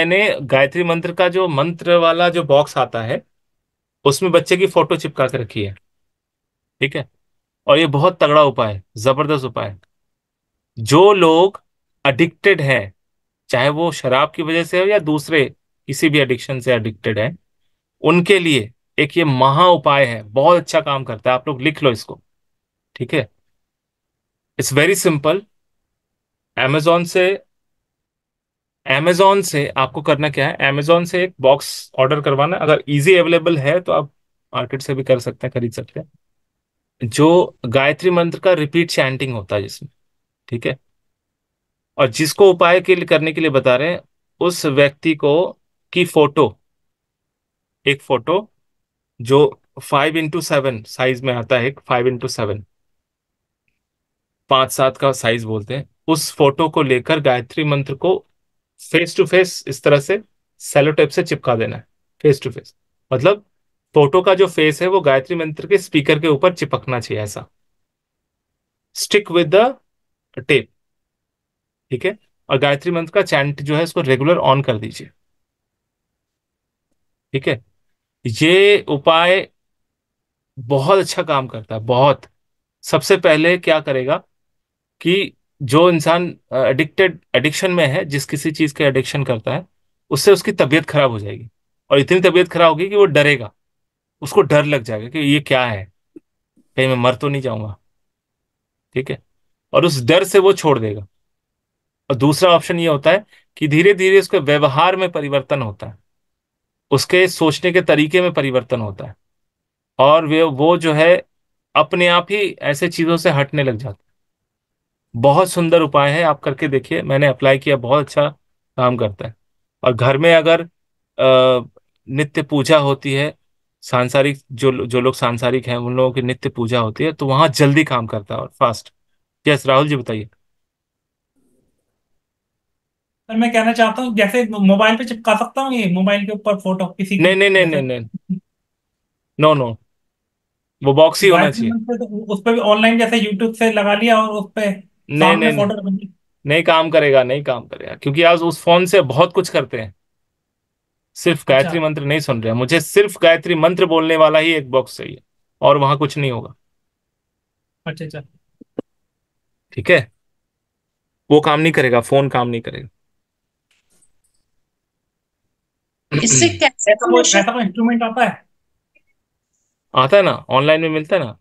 मैंने गायत्री मंत्र का जो मंत्र वाला जो बॉक्स आता है उसमें बच्चे की फोटो चिपका कर रखी है ठीक है और ये बहुत तगड़ा उपाय जबरदस्त उपाय जो लोग अडिक्टेड हैं चाहे वो शराब की वजह से हो या दूसरे किसी भी एडिक्शन से अडिक्टेड है उनके लिए एक ये महा उपाय है बहुत अच्छा काम करता है आप लोग लिख लो इसको ठीक है इट्स वेरी सिंपल एमेजोन से अमेजोन से आपको करना क्या है अमेजोन से एक बॉक्स ऑर्डर करवाना अगर इजी अवेलेबल है तो आप मार्केट से भी कर सकते हैं खरीद सकते हैं जो गायत्री मंत्र का रिपीट चैंटिंग होता है जिसमें ठीक है और जिसको उपाय के लिए करने के लिए बता रहे हैं उस व्यक्ति को की फोटो एक फोटो जो फाइव इंटू सेवन साइज में आता है एक फाइव इंटू सेवन पांच सात का साइज बोलते हैं उस फोटो को लेकर गायत्री मंत्र को फेस टू फेस इस तरह से सेलो टेप से चिपका देना है फेस टू फेस मतलब फोटो का जो फेस है वो गायत्री मंत्र के स्पीकर के ऊपर चिपकना चाहिए ऐसा स्टिक विद द टेप ठीक है और गायत्री मंत्र का चैंट जो है इसको रेगुलर ऑन कर दीजिए ठीक है ये उपाय बहुत अच्छा काम करता है बहुत सबसे पहले क्या करेगा कि जो इंसान एडिक्टेड एडिक्शन में है जिस किसी चीज का एडिक्शन करता है उससे उसकी तबीयत खराब हो जाएगी और इतनी तबीयत खराब होगी कि वो डरेगा उसको डर लग जाएगा कि ये क्या है कहीं मैं मर तो नहीं जाऊंगा ठीक है और उस डर से वो छोड़ देगा और दूसरा ऑप्शन ये होता है कि धीरे धीरे उसके व्यवहार में परिवर्तन होता है उसके सोचने के तरीके में परिवर्तन होता है और वे वो जो है अपने आप ही ऐसे चीजों से हटने लग जाते बहुत सुंदर उपाय है आप करके देखिए मैंने अप्लाई किया बहुत अच्छा काम करता है और घर में अगर नित्य पूजा होती है सांसारिक जो जो लोग सांसारिक हैं उन लोगों की नित्य पूजा होती है तो वहां जल्दी काम करता है और फास्ट यस राहुल जी बताइए मैं कहना चाहता हूँ जैसे मोबाइल पे चिपका सकता हूँ ये मोबाइल के ऊपर फोटो किसी नहीं नहीं नहीं नहीं नहीं नो नो वो बॉक्स ही होना चाहिए तो, उस पर भी ऑनलाइन जैसे यूट्यूब से लगा लिया और उस पर नहीं नहीं नहीं, नहीं काम करेगा नहीं काम करेगा क्योंकि आज उस फोन से बहुत कुछ करते हैं सिर्फ अच्छा। गायत्री मंत्र नहीं सुन रहे मुझे सिर्फ गायत्री मंत्र बोलने वाला ही एक बॉक्स चाहिए और वहां कुछ नहीं होगा अच्छा अच्छा ठीक है वो काम नहीं करेगा फोन काम नहीं करेगा इससे इंस्ट्रूमेंट आता है आता है ना ऑनलाइन में मिलता है ना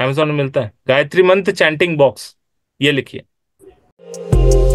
अमेजोन में मिलता है गायत्री मंत्र चैंटिंग बॉक्स ये लिखिए